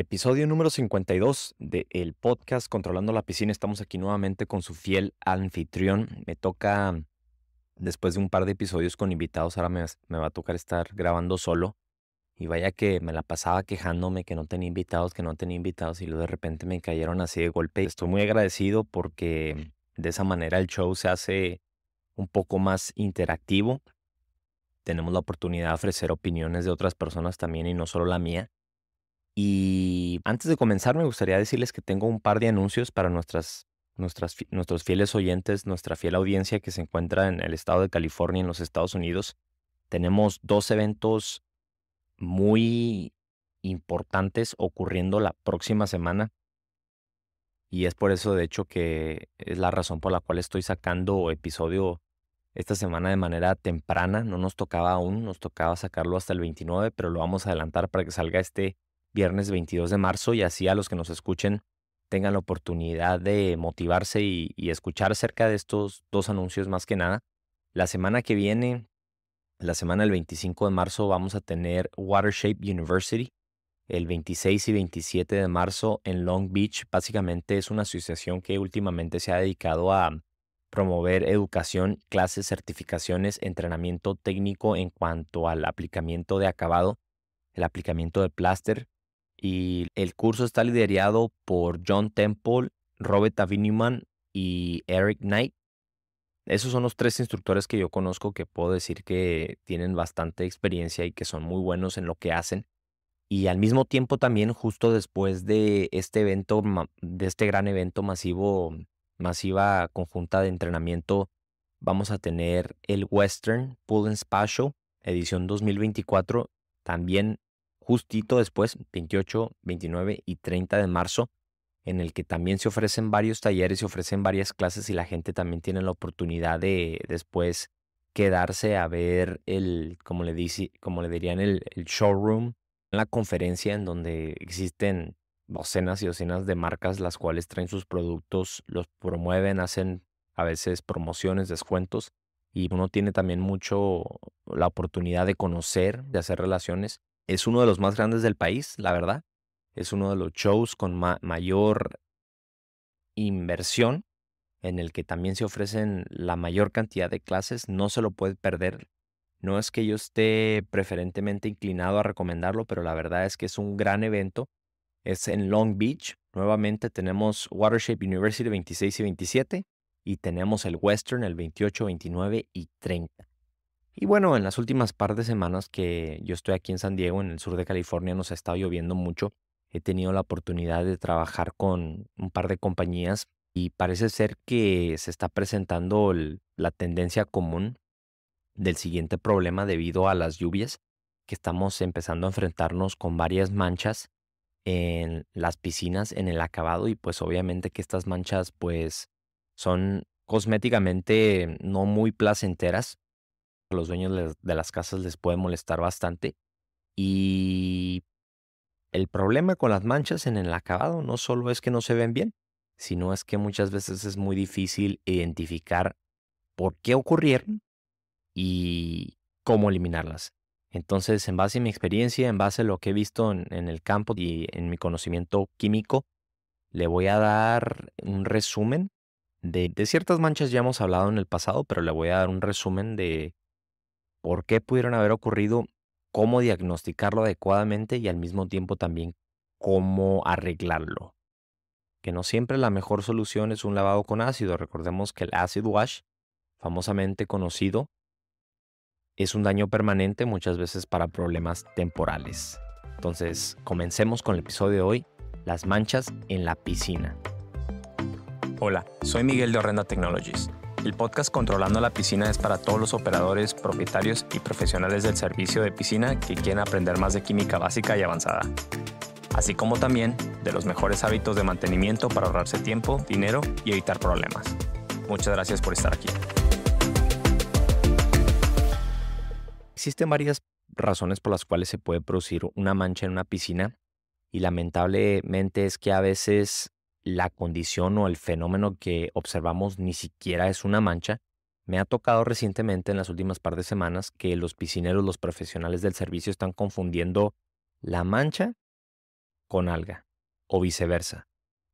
Episodio número 52 del podcast Controlando la Piscina. Estamos aquí nuevamente con su fiel anfitrión. Me toca, después de un par de episodios con invitados, ahora me, va a tocar estar grabando solo. Y vaya que me la pasaba quejándome que no tenía invitados, que no tenía invitados y luego de repente me cayeron así de golpe. Estoy muy agradecido porque de esa manera el show se hace un poco más interactivo. Tenemos la oportunidad de ofrecer opiniones de otras personas también y no solo la mía y antes de comenzar, me gustaría decirles que tengo un par de anuncios para nuestras, nuestras, nuestros fieles oyentes, nuestra fiel audiencia que se encuentra en el estado de California, en los Estados Unidos. Tenemos dos eventos muy importantes ocurriendo la próxima semana. Y es por eso, de hecho, que es la razón por la cual estoy sacando episodio esta semana de manera temprana. No nos tocaba aún, nos tocaba sacarlo hasta el 29, pero lo vamos a adelantar para que salga este viernes 22 de marzo y así a los que nos escuchen tengan la oportunidad de motivarse y, escuchar acerca de estos dos anuncios más que nada. La semana que viene, la semana del 25 de marzo, vamos a tener Watershape University. El 26 y 27 de marzo en Long Beach, básicamente es una asociación que últimamente se ha dedicado a promover educación, clases, certificaciones, entrenamiento técnico en cuanto al aplicamiento de acabado, el aplicamiento de pláster, y el curso está liderado por John Temple, Robert Aviniman y Eric Knight. Esos son los tres instructores que yo conozco que puedo decir que tienen bastante experiencia y que son muy buenos en lo que hacen. Y al mismo tiempo también justo después de este evento, de este gran evento masivo, masiva conjunta de entrenamiento, vamos a tener el Western Pool and edición 2024, también justito después, 28, 29 y 30 de marzo, en el que también se ofrecen varios talleres, se ofrecen varias clases y la gente también tiene la oportunidad de después quedarse a ver el, como le, dice, como le dirían, el showroom, la conferencia en donde existen docenas y docenas de marcas las cuales traen sus productos, los promueven, hacen a veces promociones, descuentos y uno tiene también mucho la oportunidad de conocer, de hacer relaciones es uno de los más grandes del país, la verdad. Es uno de los shows con mayor inversión, en el que también se ofrecen la mayor cantidad de clases. No se lo puede perder. No es que yo esté preferentemente inclinado a recomendarlo, pero la verdad es que es un gran evento. Es en Long Beach. Nuevamente tenemos Watershape University 26 y 27 y tenemos el Western el 28, 29 y 30. Y bueno, en las últimas par de semanas que yo estoy aquí en San Diego, en el sur de California, nos ha estado lloviendo mucho. He tenido la oportunidad de trabajar con un par de compañías y parece ser que se está presentando la tendencia común del siguiente problema debido a las lluvias que estamos empezando a enfrentarnos con varias manchas en las piscinas, en el acabado y pues obviamente que estas manchas pues son cosméticamente no muy placenteras a los dueños de las casas les puede molestar bastante. Y el problema con las manchas en el acabado no solo es que no se ven bien, sino es que muchas veces es muy difícil identificar por qué ocurrieron y cómo eliminarlas. Entonces, en base a mi experiencia, en base a lo que he visto en, el campo y en mi conocimiento químico, le voy a dar un resumen de, ciertas manchas ya hemos hablado en el pasado, pero le voy a dar un resumen de por qué pudieron haber ocurrido, cómo diagnosticarlo adecuadamente y al mismo tiempo también cómo arreglarlo. Que no siempre la mejor solución es un lavado con ácido. Recordemos que el acid wash, famosamente conocido, es un daño permanente muchas veces para problemas temporales. Entonces, comencemos con el episodio de hoy, las manchas en la piscina. Hola, soy Miguel de Horrenda Technologies el podcast Controlando la Piscina es para todos los operadores, propietarios y profesionales del servicio de piscina que quieren aprender más de química básica y avanzada, así como también de los mejores hábitos de mantenimiento para ahorrarse tiempo, dinero y evitar problemas. Muchas gracias por estar aquí. Existen varias razones por las cuales se puede producir una mancha en una piscina y lamentablemente es que a veces la condición o el fenómeno que observamos ni siquiera es una mancha, me ha tocado recientemente en las últimas par de semanas que los piscineros, los profesionales del servicio están confundiendo la mancha con alga o viceversa.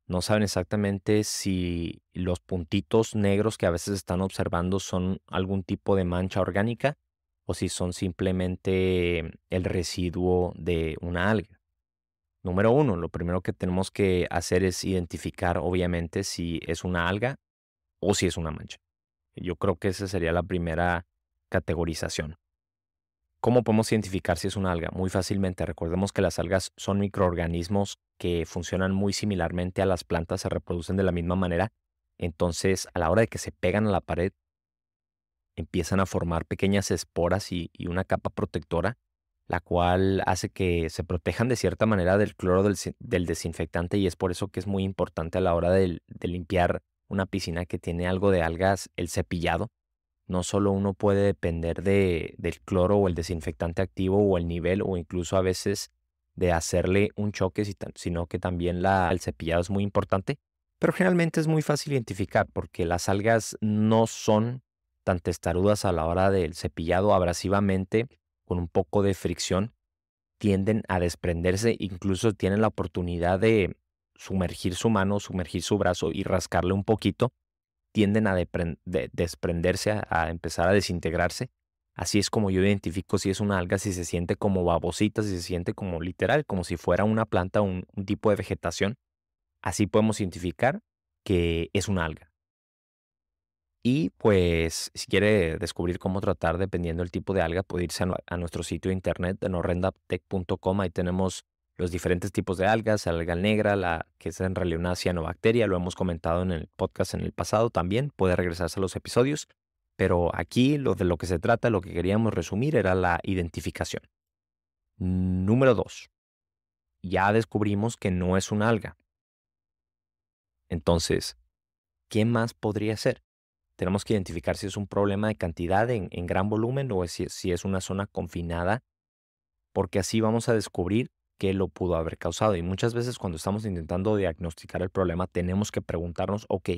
No saben exactamente si los puntitos negros que a veces están observando son algún tipo de mancha orgánica o si son simplemente el residuo de una alga. Número uno, lo primero que tenemos que hacer es identificar, obviamente, si es una alga o si es una mancha. Yo creo que esa sería la primera categorización. ¿Cómo podemos identificar si es una alga? Muy fácilmente. Recordemos que las algas son microorganismos que funcionan muy similarmente a las plantas, se reproducen de la misma manera. Entonces, a la hora de que se pegan a la pared, empiezan a formar pequeñas esporas y, y una capa protectora la cual hace que se protejan de cierta manera del cloro del, desinfectante y es por eso que es muy importante a la hora de, limpiar una piscina que tiene algo de algas, el cepillado. No solo uno puede depender del cloro o el desinfectante activo o el nivel o incluso a veces de hacerle un choque, sino que también la, el cepillado es muy importante. Pero generalmente es muy fácil identificar porque las algas no son tan testarudas a la hora del cepillado abrasivamente con un poco de fricción, tienden a desprenderse, incluso tienen la oportunidad de sumergir su mano, sumergir su brazo y rascarle un poquito, tienden a desprenderse, a, empezar a desintegrarse. Así es como yo identifico si es una alga, si se siente como babosita, si se siente como literal, como si fuera una planta, un tipo de vegetación. Así podemos identificar que es una alga. Y pues si quiere descubrir cómo tratar dependiendo del tipo de alga, puede irse a, nuestro sitio internet en Ahí tenemos los diferentes tipos de algas, alga negra, la que es en realidad una cianobacteria, lo hemos comentado en el podcast en el pasado también, puede regresarse a los episodios, pero aquí lo de lo que se trata, lo que queríamos resumir era la identificación. Número dos. Ya descubrimos que no es una alga. Entonces, ¿qué más podría ser? tenemos que identificar si es un problema de cantidad en, gran volumen o si, es una zona confinada, porque así vamos a descubrir qué lo pudo haber causado. Y muchas veces cuando estamos intentando diagnosticar el problema, tenemos que preguntarnos, ok,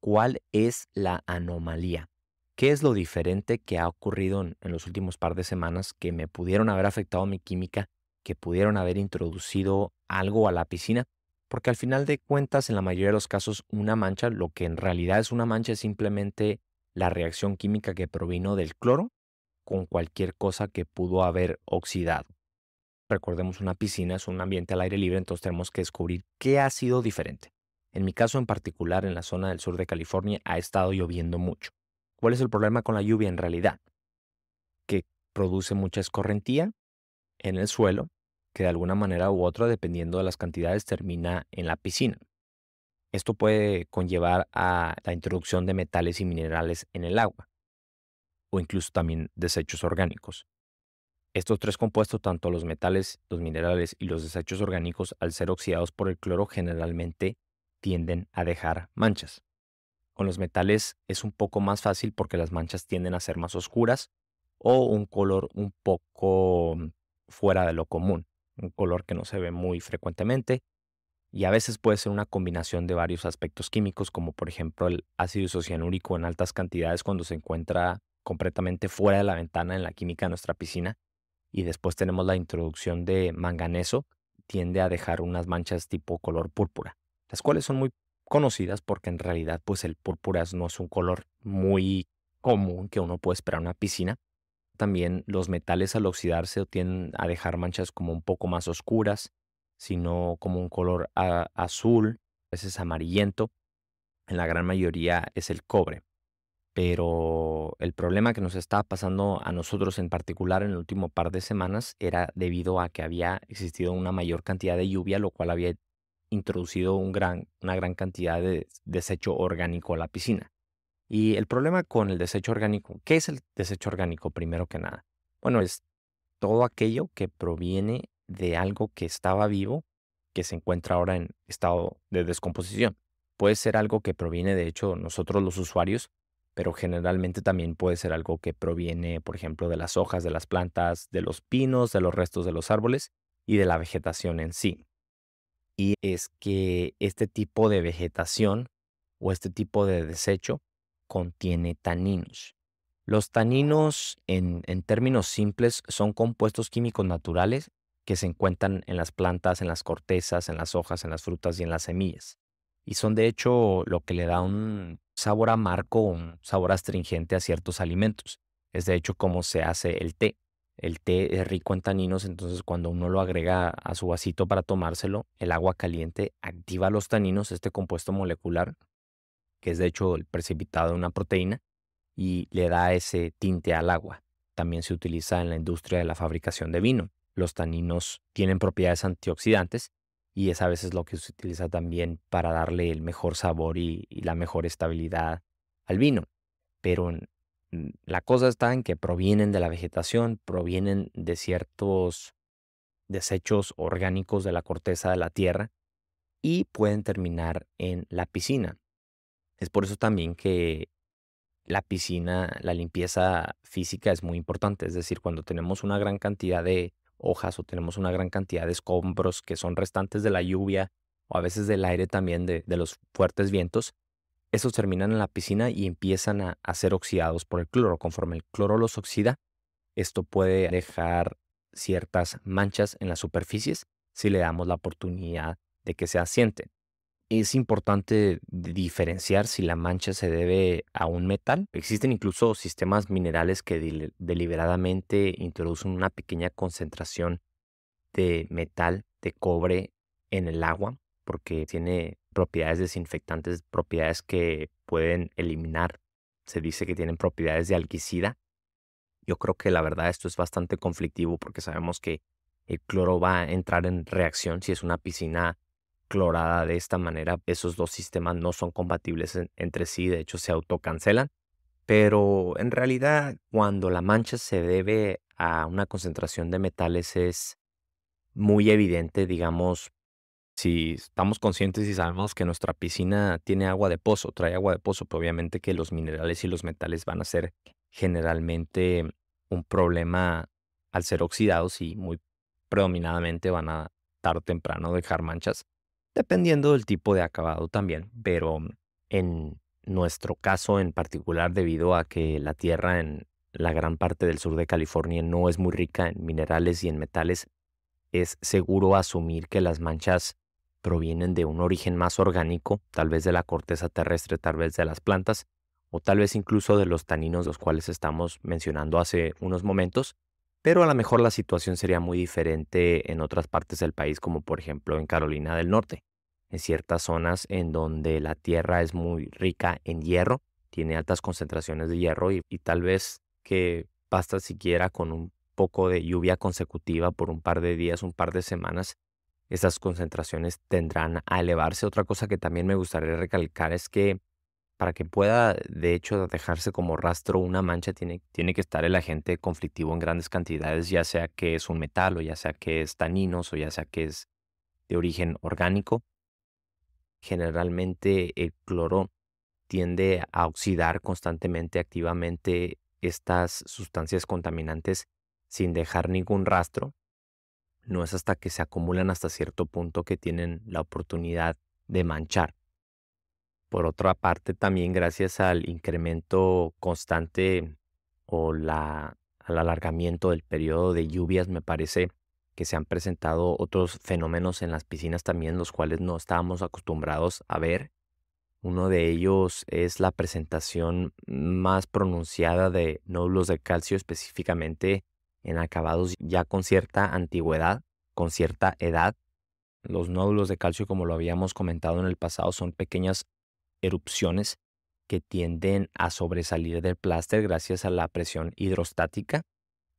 ¿cuál es la anomalía? ¿Qué es lo diferente que ha ocurrido en, los últimos par de semanas que me pudieron haber afectado mi química, que pudieron haber introducido algo a la piscina porque al final de cuentas, en la mayoría de los casos, una mancha, lo que en realidad es una mancha es simplemente la reacción química que provino del cloro con cualquier cosa que pudo haber oxidado. Recordemos, una piscina es un ambiente al aire libre, entonces tenemos que descubrir qué ha sido diferente. En mi caso en particular, en la zona del sur de California ha estado lloviendo mucho. ¿Cuál es el problema con la lluvia en realidad? Que produce mucha escorrentía en el suelo que de alguna manera u otra, dependiendo de las cantidades, termina en la piscina. Esto puede conllevar a la introducción de metales y minerales en el agua, o incluso también desechos orgánicos. Estos tres compuestos, tanto los metales, los minerales y los desechos orgánicos, al ser oxidados por el cloro, generalmente tienden a dejar manchas. Con los metales es un poco más fácil porque las manchas tienden a ser más oscuras o un color un poco fuera de lo común un color que no se ve muy frecuentemente y a veces puede ser una combinación de varios aspectos químicos, como por ejemplo el ácido isocianúrico en altas cantidades cuando se encuentra completamente fuera de la ventana en la química de nuestra piscina. Y después tenemos la introducción de manganeso, tiende a dejar unas manchas tipo color púrpura, las cuales son muy conocidas porque en realidad pues el púrpura no es un color muy común que uno puede esperar en una piscina, también los metales al oxidarse tienden a dejar manchas como un poco más oscuras, sino como un color azul, a veces amarillento. En la gran mayoría es el cobre. Pero el problema que nos estaba pasando a nosotros en particular en el último par de semanas era debido a que había existido una mayor cantidad de lluvia, lo cual había introducido una gran cantidad de desecho orgánico a la piscina. Y el problema con el desecho orgánico, ¿qué es el desecho orgánico primero que nada? Bueno, es todo aquello que proviene de algo que estaba vivo, que se encuentra ahora en estado de descomposición. Puede ser algo que proviene, de hecho, nosotros los usuarios, pero generalmente también puede ser algo que proviene, por ejemplo, de las hojas de las plantas, de los pinos, de los restos de los árboles y de la vegetación en sí. Y es que este tipo de vegetación o este tipo de desecho contiene taninos. Los taninos, en, términos simples, son compuestos químicos naturales que se encuentran en las plantas, en las cortezas, en las hojas, en las frutas y en las semillas. Y son de hecho lo que le da un sabor amargo, un sabor astringente a ciertos alimentos. Es de hecho como se hace el té. El té es rico en taninos, entonces cuando uno lo agrega a su vasito para tomárselo, el agua caliente activa los taninos, este compuesto molecular, que es de hecho el precipitado de una proteína, y le da ese tinte al agua. También se utiliza en la industria de la fabricación de vino. Los taninos tienen propiedades antioxidantes y es a veces lo que se utiliza también para darle el mejor sabor y, la mejor estabilidad al vino. Pero la cosa está en que provienen de la vegetación, provienen de ciertos desechos orgánicos de la corteza de la tierra y pueden terminar en la piscina. Es por eso también que la piscina, la limpieza física es muy importante. Es decir, cuando tenemos una gran cantidad de hojas o tenemos una gran cantidad de escombros que son restantes de la lluvia o a veces del aire también de, los fuertes vientos, esos terminan en la piscina y empiezan a, a, ser oxidados por el cloro. Conforme el cloro los oxida, esto puede dejar ciertas manchas en las superficies si le damos la oportunidad de que se asienten es importante diferenciar si la mancha se debe a un metal. Existen incluso sistemas minerales que deliberadamente introducen una pequeña concentración de metal, de cobre en el agua, porque tiene propiedades desinfectantes, propiedades que pueden eliminar. Se dice que tienen propiedades de alquicida. Yo creo que la verdad esto es bastante conflictivo porque sabemos que el cloro va a entrar en reacción si es una piscina clorada de esta manera. Esos dos sistemas no son compatibles entre sí, de hecho se autocancelan. Pero en realidad cuando la mancha se debe a una concentración de metales es muy evidente, digamos, si estamos conscientes y sabemos que nuestra piscina tiene agua de pozo, trae agua de pozo, pues obviamente que los minerales y los metales van a ser generalmente un problema al ser oxidados y muy predominadamente van a tarde o temprano dejar manchas dependiendo del tipo de acabado también, pero en nuestro caso en particular, debido a que la tierra en la gran parte del sur de California no es muy rica en minerales y en metales, es seguro asumir que las manchas provienen de un origen más orgánico, tal vez de la corteza terrestre, tal vez de las plantas, o tal vez incluso de los taninos los cuales estamos mencionando hace unos momentos, pero a lo mejor la situación sería muy diferente en otras partes del país, como por ejemplo en Carolina del Norte, en ciertas zonas en donde la tierra es muy rica en hierro, tiene altas concentraciones de hierro y, tal vez que basta siquiera con un poco de lluvia consecutiva por un par de días, un par de semanas, esas concentraciones tendrán a elevarse. Otra cosa que también me gustaría recalcar es que para que pueda, de hecho, dejarse como rastro una mancha, tiene, tiene que estar el agente conflictivo en grandes cantidades, ya sea que es un metal o ya sea que es taninos o ya sea que es de origen orgánico. Generalmente el cloro tiende a oxidar constantemente, activamente estas sustancias contaminantes sin dejar ningún rastro. No es hasta que se acumulan hasta cierto punto que tienen la oportunidad de manchar por otra parte, también gracias al incremento constante o la, al alargamiento del periodo de lluvias, me parece que se han presentado otros fenómenos en las piscinas también, los cuales no estábamos acostumbrados a ver. Uno de ellos es la presentación más pronunciada de nódulos de calcio, específicamente en acabados ya con cierta antigüedad, con cierta edad. Los nódulos de calcio, como lo habíamos comentado en el pasado, son pequeñas erupciones que tienden a sobresalir del pláster gracias a la presión hidrostática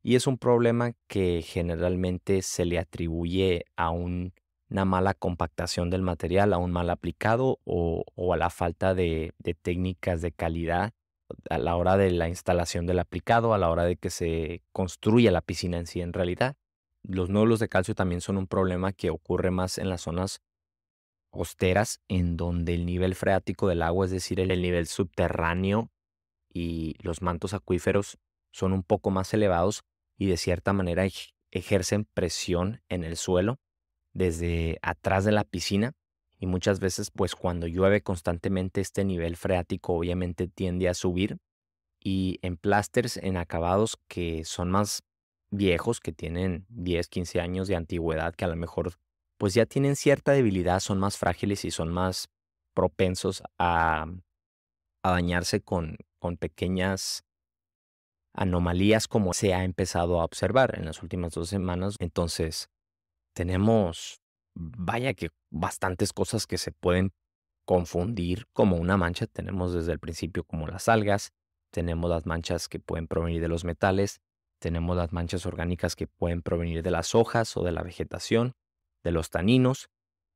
y es un problema que generalmente se le atribuye a una mala compactación del material, a un mal aplicado o, a la falta de, de, técnicas de calidad a la hora de la instalación del aplicado, a la hora de que se construya la piscina en sí en realidad. Los nódulos de calcio también son un problema que ocurre más en las zonas costeras en donde el nivel freático del agua, es decir, el nivel subterráneo y los mantos acuíferos son un poco más elevados y de cierta manera ejercen presión en el suelo desde atrás de la piscina y muchas veces pues cuando llueve constantemente este nivel freático obviamente tiende a subir y en plásters en acabados que son más viejos que tienen 10, 15 años de antigüedad que a lo mejor pues ya tienen cierta debilidad, son más frágiles y son más propensos a, dañarse con, con pequeñas anomalías como se ha empezado a observar en las últimas dos semanas. Entonces, tenemos, vaya que bastantes cosas que se pueden confundir como una mancha. Tenemos desde el principio como las algas, tenemos las manchas que pueden provenir de los metales, tenemos las manchas orgánicas que pueden provenir de las hojas o de la vegetación, de los taninos,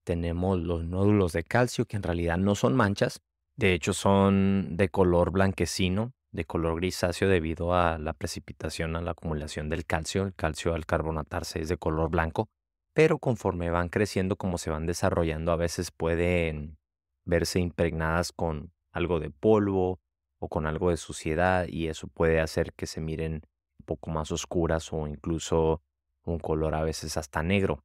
tenemos los nódulos de calcio, que en realidad no son manchas, de hecho son de color blanquecino, de color grisáceo debido a la precipitación, a la acumulación del calcio. El calcio al carbonatarse es de color blanco, pero conforme van creciendo, como se van desarrollando, a veces pueden verse impregnadas con algo de polvo o con algo de suciedad y eso puede hacer que se miren un poco más oscuras o incluso un color a veces hasta negro.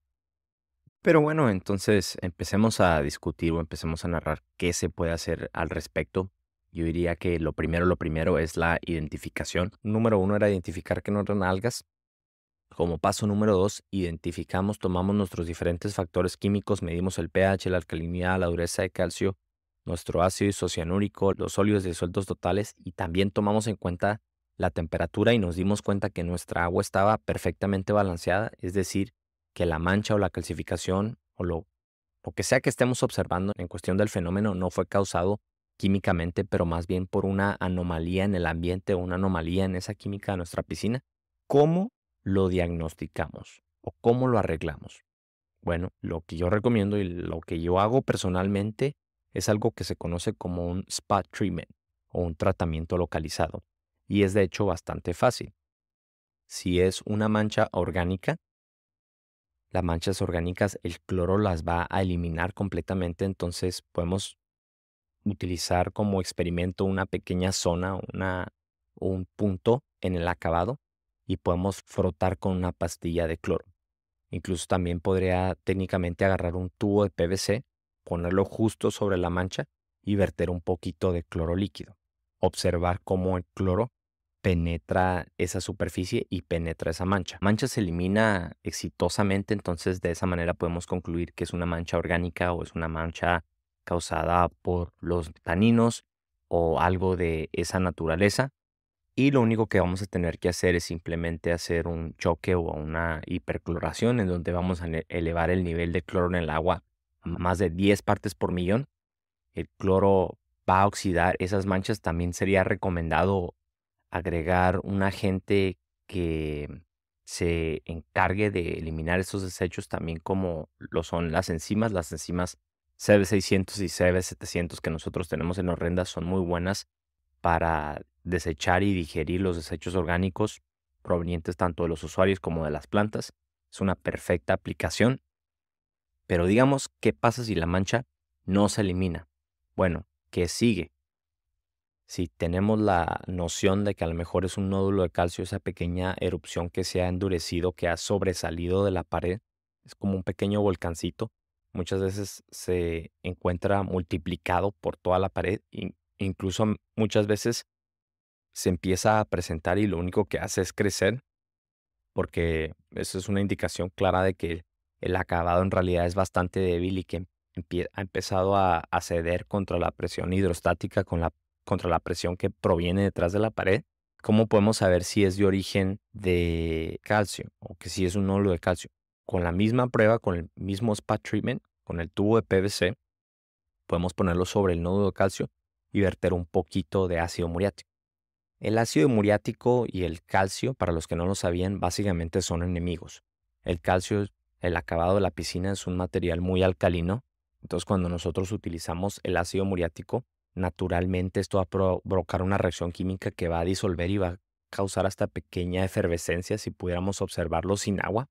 Pero bueno, entonces empecemos a discutir o empecemos a narrar qué se puede hacer al respecto. Yo diría que lo primero, lo primero es la identificación. Número uno era identificar que no eran algas. Como paso número dos, identificamos, tomamos nuestros diferentes factores químicos, medimos el pH, la alcalinidad, la dureza de calcio, nuestro ácido isocianúrico, los sólidos disueltos totales y también tomamos en cuenta la temperatura y nos dimos cuenta que nuestra agua estaba perfectamente balanceada, es decir, que la mancha o la calcificación o lo, o que sea que estemos observando en cuestión del fenómeno no fue causado químicamente, pero más bien por una anomalía en el ambiente o una anomalía en esa química de nuestra piscina. ¿Cómo lo diagnosticamos o cómo lo arreglamos? Bueno, lo que yo recomiendo y lo que yo hago personalmente es algo que se conoce como un spot treatment o un tratamiento localizado, y es de hecho bastante fácil. Si es una mancha orgánica, las manchas orgánicas, el cloro las va a eliminar completamente, entonces podemos utilizar como experimento una pequeña zona, una, un punto en el acabado y podemos frotar con una pastilla de cloro. Incluso también podría técnicamente agarrar un tubo de PVC, ponerlo justo sobre la mancha y verter un poquito de cloro líquido. Observar cómo el cloro penetra esa superficie y penetra esa mancha. Mancha se elimina exitosamente, entonces de esa manera podemos concluir que es una mancha orgánica o es una mancha causada por los taninos o algo de esa naturaleza. Y lo único que vamos a tener que hacer es simplemente hacer un choque o una hipercloración en donde vamos a elevar el nivel de cloro en el agua a más de 10 partes por millón. El cloro va a oxidar esas manchas. También sería recomendado agregar un agente que se encargue de eliminar esos desechos también como lo son las enzimas. Las enzimas CB600 y CB700 que nosotros tenemos en horrendas son muy buenas para desechar y digerir los desechos orgánicos provenientes tanto de los usuarios como de las plantas. Es una perfecta aplicación. Pero digamos, ¿qué pasa si la mancha no se elimina? Bueno, ¿qué sigue? si tenemos la noción de que a lo mejor es un nódulo de calcio, esa pequeña erupción que se ha endurecido, que ha sobresalido de la pared, es como un pequeño volcancito, muchas veces se encuentra multiplicado por toda la pared, incluso muchas veces se empieza a presentar y lo único que hace es crecer, porque eso es una indicación clara de que el acabado en realidad es bastante débil y que ha empezado a, ceder contra la presión hidrostática con la contra la presión que proviene detrás de la pared, ¿cómo podemos saber si es de origen de calcio o que si es un nódulo de calcio? Con la misma prueba, con el mismo SPA treatment, con el tubo de PVC, podemos ponerlo sobre el nódulo de calcio y verter un poquito de ácido muriático. El ácido muriático y el calcio, para los que no lo sabían, básicamente son enemigos. El calcio, el acabado de la piscina, es un material muy alcalino. Entonces, cuando nosotros utilizamos el ácido muriático, naturalmente esto va a provocar una reacción química que va a disolver y va a causar hasta pequeña efervescencia si pudiéramos observarlo sin agua,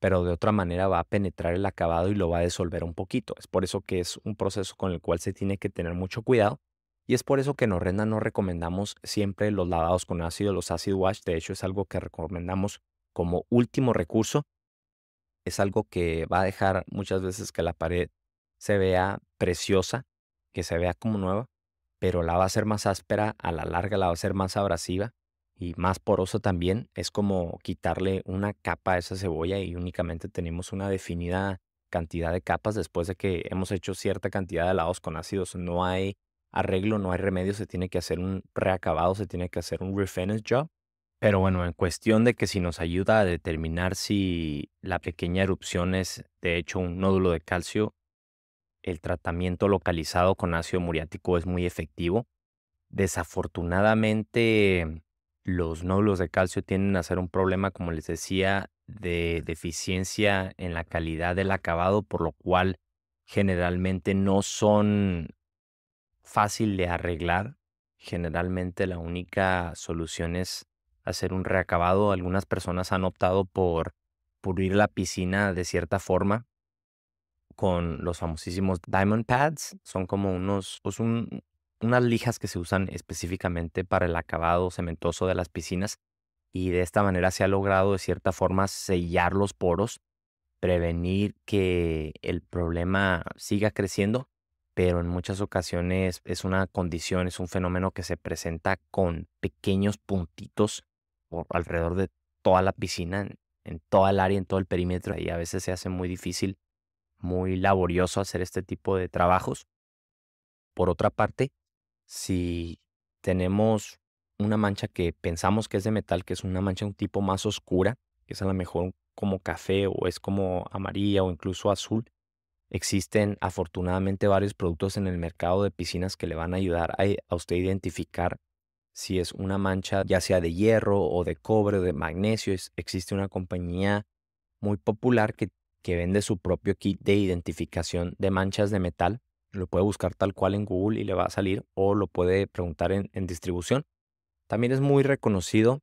pero de otra manera va a penetrar el acabado y lo va a disolver un poquito. Es por eso que es un proceso con el cual se tiene que tener mucho cuidado y es por eso que en Orrenda no recomendamos siempre los lavados con ácido, los acid wash, de hecho es algo que recomendamos como último recurso. Es algo que va a dejar muchas veces que la pared se vea preciosa, que se vea como nueva, pero la va a ser más áspera, a la larga la va a ser más abrasiva y más porosa también. Es como quitarle una capa a esa cebolla y únicamente tenemos una definida cantidad de capas después de que hemos hecho cierta cantidad de helados con ácidos. No hay arreglo, no hay remedio, se tiene que hacer un reacabado, se tiene que hacer un refinish job. Pero bueno, en cuestión de que si nos ayuda a determinar si la pequeña erupción es de hecho un nódulo de calcio el tratamiento localizado con ácido muriático es muy efectivo. Desafortunadamente, los nódulos de calcio tienden a ser un problema, como les decía, de deficiencia en la calidad del acabado, por lo cual generalmente no son fácil de arreglar. Generalmente la única solución es hacer un reacabado. Algunas personas han optado por pulir la piscina de cierta forma, con los famosísimos diamond pads. Son como unos, pues, unas lijas que se usan específicamente para el acabado cementoso de las piscinas y de esta manera se ha logrado de cierta forma sellar los poros, prevenir que el problema siga creciendo, pero en muchas ocasiones es una condición, es un fenómeno que se presenta con pequeños puntitos por alrededor de toda la piscina, en, todo el área, en todo el perímetro y a veces se hace muy difícil muy laborioso hacer este tipo de trabajos. Por otra parte, si tenemos una mancha que pensamos que es de metal, que es una mancha un tipo más oscura, que es a lo mejor como café o es como amarilla o incluso azul, existen afortunadamente varios productos en el mercado de piscinas que le van a ayudar a, usted a identificar si es una mancha ya sea de hierro o de cobre o de magnesio. existe una compañía muy popular que que vende su propio kit de identificación de manchas de metal. Lo puede buscar tal cual en Google y le va a salir o lo puede preguntar en, en distribución. También es muy reconocido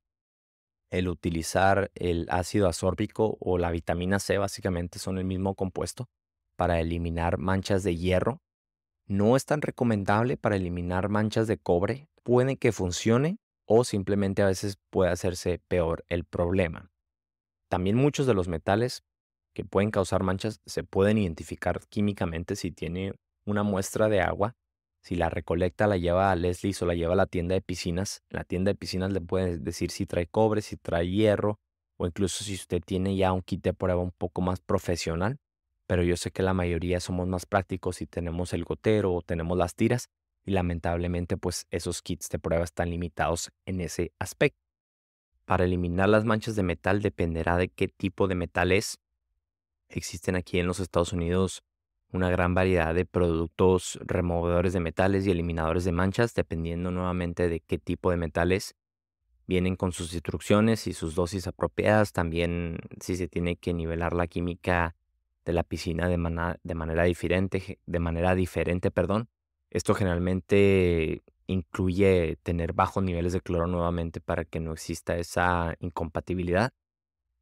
el utilizar el ácido asórbico o la vitamina C, básicamente son el mismo compuesto, para eliminar manchas de hierro. No es tan recomendable para eliminar manchas de cobre. Puede que funcione o simplemente a veces puede hacerse peor el problema. También muchos de los metales que pueden causar manchas se pueden identificar químicamente si tiene una muestra de agua, si la recolecta, la lleva a Leslie o la lleva a la tienda de piscinas. la tienda de piscinas le puede decir si trae cobre, si trae hierro, o incluso si usted tiene ya un kit de prueba un poco más profesional. Pero yo sé que la mayoría somos más prácticos y tenemos el gotero o tenemos las tiras, y lamentablemente pues esos kits de prueba están limitados en ese aspecto. Para eliminar las manchas de metal dependerá de qué tipo de metal es, Existen aquí en los Estados Unidos una gran variedad de productos removedores de metales y eliminadores de manchas, dependiendo nuevamente de qué tipo de metales vienen con sus instrucciones y sus dosis apropiadas. También si se tiene que nivelar la química de la piscina de, de manera diferente, de manera diferente, perdón. Esto generalmente incluye tener bajos niveles de cloro nuevamente para que no exista esa incompatibilidad.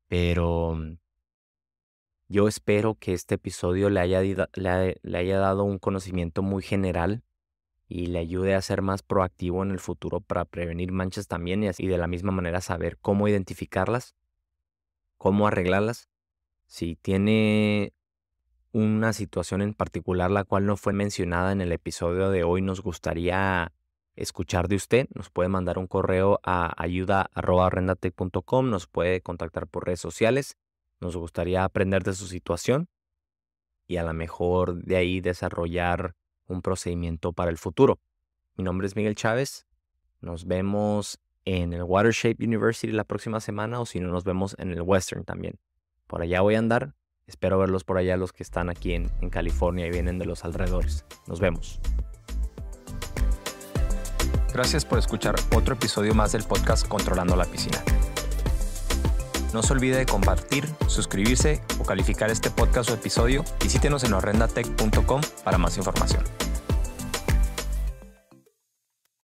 Pero mm, yo espero que este episodio le haya, le, haya dado un conocimiento muy general y le ayude a ser más proactivo en el futuro para prevenir manchas también y, de la misma manera saber cómo identificarlas, cómo arreglarlas. Si tiene una situación en particular la cual no fue mencionada en el episodio de hoy, nos gustaría escuchar de usted. Nos puede mandar un correo a ayuda.rendatec.com nos puede contactar por redes sociales nos gustaría aprender de su situación y a lo mejor de ahí desarrollar un procedimiento para el futuro. Mi nombre es Miguel Chávez. Nos vemos en el Watershape University la próxima semana o si no nos vemos en el Western también. Por allá voy a andar. Espero verlos por allá los que están aquí en, en California y vienen de los alrededores. Nos vemos. Gracias por escuchar otro episodio más del podcast Controlando la Piscina. No se olvide de compartir, suscribirse o calificar este podcast o episodio. Visítenos en horrendatech.com para más información.